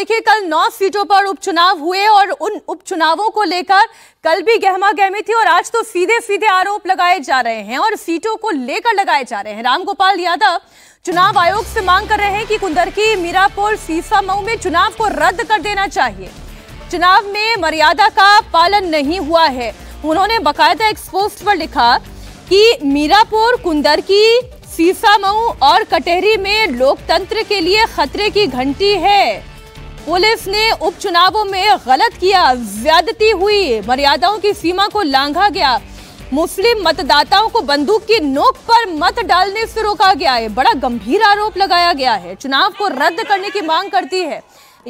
देखिए कल नौ सीटों पर उपचुनाव हुए और उन उपचुनावों को लेकर कल भी गहमा गहमी थी और आज तो सीधे सीधे आरोप लगाए जा रहे हैं और सीटों को लेकर लगाए जा रहे हैं रामगोपाल यादव चुनाव आयोग से मांग कर रहे हैं कि कुंदरकी मीरापुर सीसा मऊ में चुनाव को रद्द कर देना चाहिए चुनाव में मर्यादा का पालन नहीं हुआ है उन्होंने बाकायदा एक पोस्ट पर लिखा कि मीरापुर कुंदरकी सीसा मऊ और कटहरी में लोकतंत्र के लिए खतरे की घंटी है पुलिस ने उपचुनावों में गलत किया ज्यादती हुई मर्यादाओं की सीमा को लांघा गया मुस्लिम मतदाताओं को बंदूक की नोक पर मत डालने से रोका गया है बड़ा गंभीर आरोप लगाया गया है चुनाव को रद्द करने की मांग करती है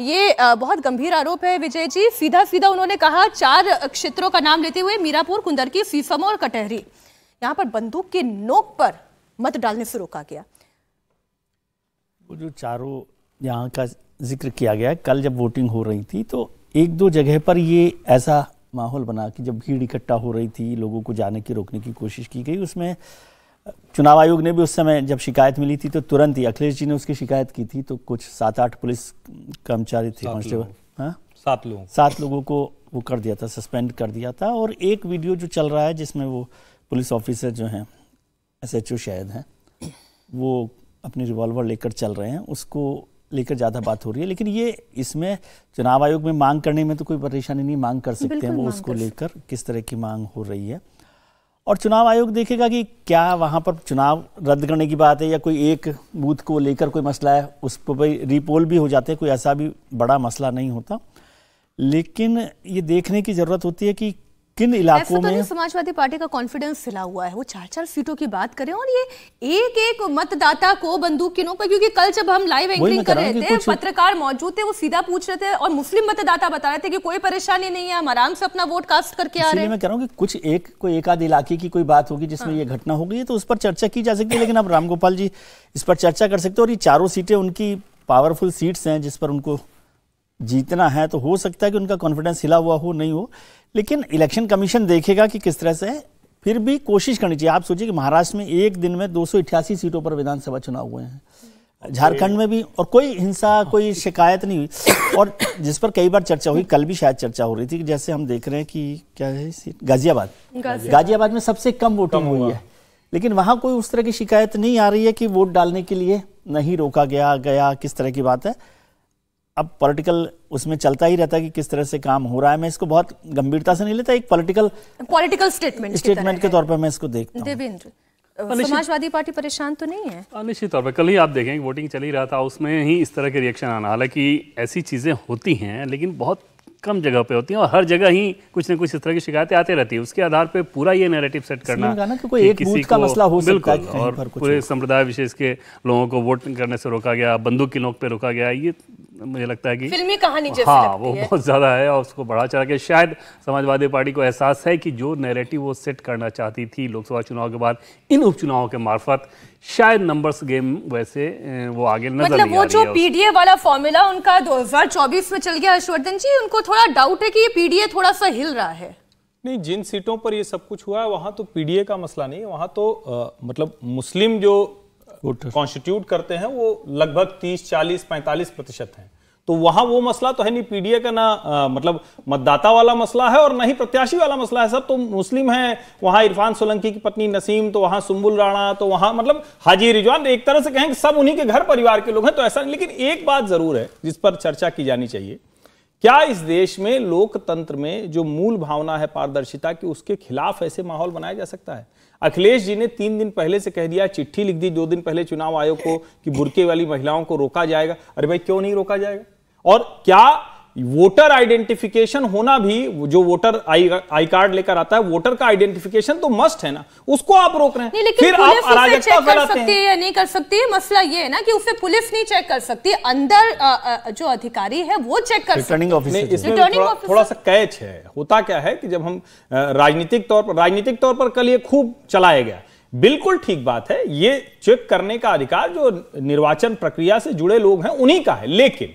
ये बहुत गंभीर आरोप है विजय जी सीधा सीधा उन्होंने कहा चार क्षेत्रों का नाम लेते हुए मीरापुर कुंदरकी सीसम और कटहरी यहाँ पर बंदूक की नोक पर मत डालने से रोका गया वो जो चारों यहाँ का जिक्र किया गया कल जब वोटिंग हो रही थी तो एक दो जगह पर ये ऐसा माहौल बना कि जब भीड़ इकट्ठा हो रही थी लोगों को जाने की रोकने की कोशिश की गई उसमें चुनाव आयोग ने भी उस समय जब शिकायत मिली थी तो तुरंत ही अखिलेश जी ने उसकी शिकायत की थी तो कुछ सात आठ पुलिस कर्मचारी थे सात लोग हाँ? सात लोगों को वो कर दिया था सस्पेंड कर दिया था और एक वीडियो जो चल रहा है जिसमें वो पुलिस ऑफिसर जो हैं एसएचओ शायद हैं वो अपनी रिवॉल्वर लेकर चल रहे हैं उसको लेकर ज़्यादा बात हो रही है लेकिन ये इसमें चुनाव आयोग में मांग करने में तो कोई परेशानी नहीं मांग कर सकते हैं वो उसको लेकर किस तरह की मांग हो रही है और चुनाव आयोग देखेगा कि क्या वहाँ पर चुनाव रद्द करने की बात है या कोई एक बूथ को लेकर कोई मसला है उस पर भाई रिपोल भी हो जाते हैं कोई ऐसा भी बड़ा मसला नहीं होता लेकिन ये देखने की ज़रूरत होती है कि किन इलाकों तो में तो समाजवादी पार्टी का कॉन्फिडेंस हिला हुआ है वो चार चार सीटों की बात करें और ये एक एक मतदाता को बंदूक किनों पर क्योंकि कल जब हम लाइव एंकरिंग कर रहे थे पत्रकार मौजूद थे वो सीधा पूछ रहे थे और मुस्लिम मतदाता बता रहे थे कि कोई परेशानी नहीं है हम आराम से अपना वोट कास्ट करके आ रहे हैं मैं कह रहा हूँ कि कुछ एक कोई एक आध इलाके की कोई बात होगी जिसमें हाँ। ये घटना होगी तो उस पर चर्चा की जा सकती है लेकिन आप रामगोपाल जी इस पर चर्चा कर सकते हो और ये चारों सीटें उनकी पावरफुल सीट्स हैं जिस पर उनको जीतना है तो हो सकता है कि उनका कॉन्फिडेंस हिला हुआ हो नहीं हो लेकिन इलेक्शन कमीशन देखेगा कि किस तरह से फिर भी कोशिश करनी चाहिए आप सोचिए कि महाराष्ट्र में एक दिन में दो सीटों पर विधानसभा चुनाव हुए हैं झारखंड में भी और कोई हिंसा कोई शिकायत नहीं हुई और जिस पर कई बार चर्चा हुई कल भी शायद चर्चा हो रही थी कि जैसे हम देख रहे हैं कि क्या है गाजियाबाद गाजियाबाद में सबसे कम वोटिंग हुई है लेकिन वहां कोई उस तरह की शिकायत नहीं आ रही है कि वोट डालने के लिए नहीं रोका गया गया किस तरह की बात है अब पॉलिटिकल उसमें चलता ही रहता है कि किस तरह से काम हो रहा है मैं इसको बहुत गंभीरता से नहीं लेता एक पॉलिटिकल पॉलिटिकल स्टेटमेंट स्टेटमेंट के तौर पर मैं इसको देखता देवेंद्र समाजवादी पार्टी परेशान तो नहीं है निश्चित तौर पर कल ही आप देखेंगे वोटिंग चल ही रहा था उसमें ही इस तरह के रिएक्शन आना हालांकि ऐसी चीज़ें होती हैं लेकिन बहुत कम जगह पे होती है और हर जगह ही कुछ ना कुछ इस तरह की शिकायतें आते रहती है उसके आधार पे पूरा ये नैरेटिव सेट करना कि कोई एक किसी का मसला हो सकता है और पूरे संप्रदाय विशेष के लोगों को वोट करने से रोका गया बंदूक की नोक पे रोका गया ये मुझे लगता है कि फिल्मी कहानी जैसी हाँ लगती वो है। बहुत ज़्यादा है और उसको बढ़ा चढ़ा के शायद समाजवादी पार्टी को एहसास है कि जो नैरेटिव वो सेट करना चाहती थी लोकसभा चुनाव के बाद इन उपचुनावों के मार्फत शायद नंबर्स गेम वैसे वो आगे नजर मतलब वो जो पीडीए वाला फॉर्मूला उनका 2024 में चल गया हर्षवर्धन जी उनको थोड़ा डाउट है कि ये पीडीए थोड़ा सा हिल रहा है नहीं जिन सीटों पर ये सब कुछ हुआ है वहाँ तो पीडीए का मसला नहीं है वहाँ तो आ, मतलब मुस्लिम जो कॉन्स्टिट्यूट करते हैं वो लगभग 30, 40, 45 प्रतिशत हैं तो वहां वो मसला तो है नहीं पीडीए का ना आ, मतलब मतदाता वाला मसला है और ना ही प्रत्याशी वाला मसला है सब तो मुस्लिम है वहां इरफान सोलंकी की पत्नी नसीम तो वहां सुम्बुल राणा तो वहां मतलब हाजी रिजवान एक तरह से कहें कि सब उन्हीं के घर परिवार के लोग हैं तो ऐसा नहीं लेकिन एक बात जरूर है जिस पर चर्चा की जानी चाहिए क्या इस देश में लोकतंत्र में जो मूल भावना है पारदर्शिता की उसके खिलाफ ऐसे माहौल बनाया जा सकता है अखिलेश जी ने तीन दिन पहले से कह दिया चिट्ठी लिख दी दो दिन पहले चुनाव आयोग को कि बुरके वाली महिलाओं को रोका जाएगा अरे भाई क्यों नहीं रोका जाएगा और क्या वोटर आइडेंटिफिकेशन होना भी जो वोटर आई, आई कार्ड लेकर आता है वोटर का आइडेंटिफिकेशन तो मस्ट है ना उसको आप रोक रहे हैं फिर आप अराजकता सकती है या नहीं कर सकती है मसला ये है ना कि उसे पुलिस नहीं चेक कर सकती अंदर आ, आ, जो अधिकारी है वो चेक कर रिटर्निंग ऑफिसर थोड़ा सा कैच है होता क्या है कि जब हम राजनीतिक तौर पर राजनीतिक तौर पर कल ये खूब चलाया गया बिल्कुल ठीक बात है ये चेक करने का अधिकार जो निर्वाचन प्रक्रिया से जुड़े लोग हैं उन्हीं का है लेकिन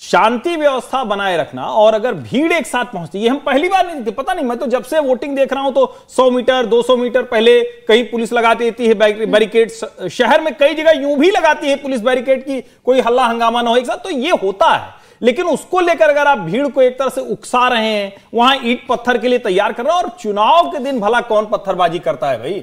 शांति व्यवस्था बनाए रखना और अगर भीड़ एक साथ पहुंचती ये हम पहली बार नहीं देखते पता नहीं मैं तो जब से वोटिंग देख रहा हूं तो 100 मीटर 200 मीटर पहले कहीं पुलिस लगा देती है बैरिकेड शहर में कई जगह यूं भी लगाती है पुलिस बैरिकेड की कोई हल्ला हंगामा ना हो एक साथ तो ये होता है लेकिन उसको लेकर अगर आप भीड़ को एक तरह से उकसा रहे हैं वहां ईट पत्थर के लिए तैयार कर रहे हैं और चुनाव के दिन भला कौन पत्थरबाजी करता है भाई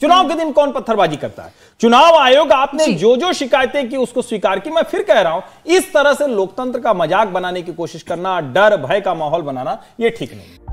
चुनाव के दिन कौन पत्थरबाजी करता है चुनाव आयोग आपने जो जो शिकायतें की उसको स्वीकार की मैं फिर कह रहा हूं इस तरह से लोकतंत्र का मजाक बनाने की कोशिश करना डर भय का माहौल बनाना यह ठीक नहीं